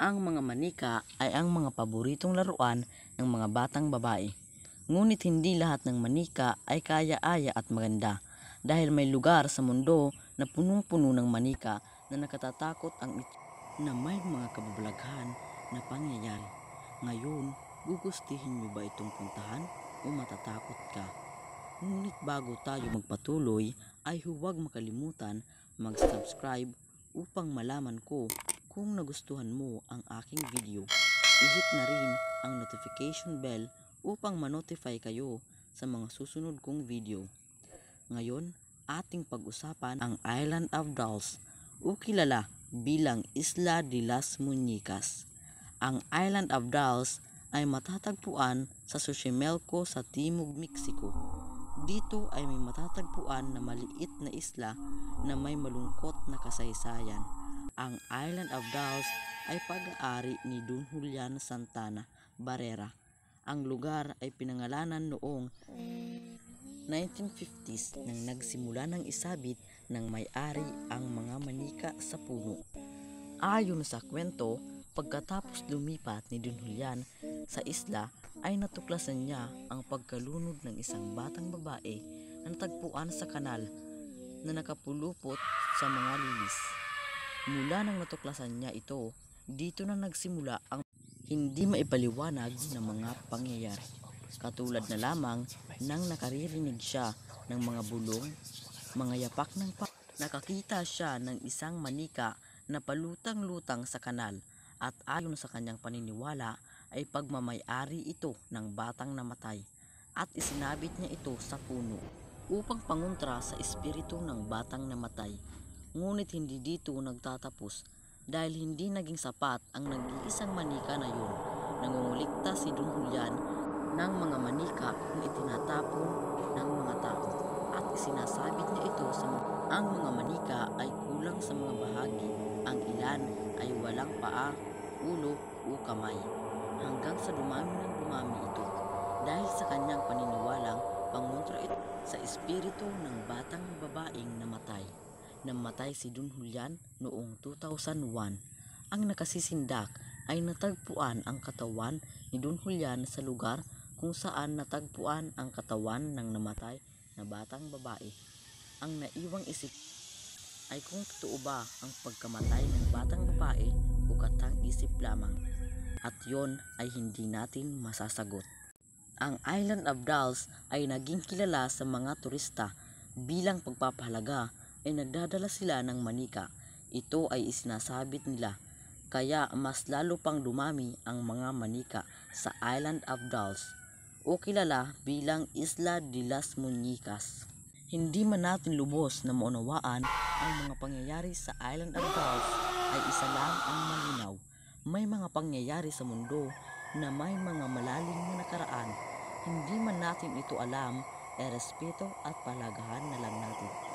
Ang mga manika ay ang mga paboritong laruan ng mga batang babae. Ngunit hindi lahat ng manika ay kaya-aya at maganda dahil may lugar sa mundo na punong-puno ng manika na nakatatakot ang ito na may mga kababalaghan na pangyayari. Ngayon, gugustihin niyo ba itong puntahan o matatakot ka? Ngunit bago tayo magpatuloy ay huwag makalimutan mag-subscribe upang malaman ko kung nagustuhan mo ang aking video, i na rin ang notification bell upang manotify kayo sa mga susunod kong video. Ngayon, ating pag-usapan ang Island of Dolls o kilala bilang Isla de las Muñecas. Ang Island of Dolls ay matatagpuan sa Xochimilco sa Timog, Mexico. Dito ay may matatagpuan na maliit na isla na may malungkot na kasaysayan ang Island of Daos ay pag-aari ni Don Julian Santana Barrera. Ang lugar ay pinangalanan noong 1950s nang nagsimula ng isabit ng may-ari ang mga manika sa puno. Ayon sa kwento, pagkatapos lumipat ni Don Julian sa isla ay natuklasan niya ang pagkalunod ng isang batang babae na natagpuan sa kanal na nakapulupot sa mga lilis. Mula nang natuklasan niya ito, dito na nagsimula ang hindi maipaliwanag na mga pangyayari. Katulad na lamang nang nakaririnig siya ng mga bulong, mga yapak ng pa nakakita siya ng isang manika na palutang-lutang sa kanal at ayon sa kanyang paniniwala ay pagmamayari ito ng batang namatay at isinabit niya ito sa puno upang pangontra sa espiritu ng batang namatay ngunit hindi dito nagtatapos dahil hindi naging sapat ang nag-iisang manika na yun. Nangunguligtas si Don Julian ng mga manika na itinatapon ng mga tao at isinasabit niya ito sa mga ang mga manika ay kulang sa mga bahagi. Ang ilan ay walang paa, ulo o kamay. Hanggang sa dumami ng dumami ito dahil sa kanyang paniniwalang pangontra ito sa espiritu ng batang babaeng namatay. Namatay si Don Julian noong 2001. Ang nakasisindak ay natagpuan ang katawan ni Don Julian sa lugar kung saan natagpuan ang katawan ng namatay na batang babae. Ang naiwang isip ay kung totoo ba ang pagkamatay ng batang babae o katang isip lamang. At yon ay hindi natin masasagot. Ang Island of Dolls ay naging kilala sa mga turista bilang pagpapahalaga ay nagdadala sila ng manika. Ito ay isinasabit nila. Kaya mas lalo pang dumami ang mga manika sa Island of Dolls o kilala bilang Isla de las Muñecas. Hindi man natin lubos na maunawaan ang mga pangyayari sa Island of Dolls ay isa lang ang malinaw. May mga pangyayari sa mundo na may mga malalim na nakaraan. Hindi man natin ito alam, e respeto at palagahan na lang natin.